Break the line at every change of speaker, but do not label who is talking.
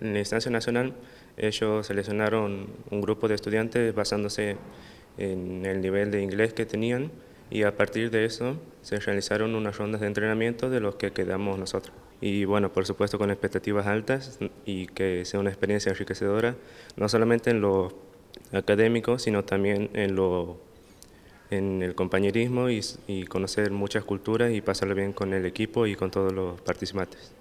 En la instancia nacional,
ellos seleccionaron un grupo de estudiantes basándose en el nivel de inglés que tenían y a partir de eso se realizaron unas rondas de entrenamiento de los que quedamos nosotros. Y bueno, por supuesto con expectativas altas y que sea una experiencia enriquecedora, no solamente en lo académico, sino también en, lo, en el compañerismo y, y conocer muchas culturas y pasarlo bien con el equipo y con todos
los participantes.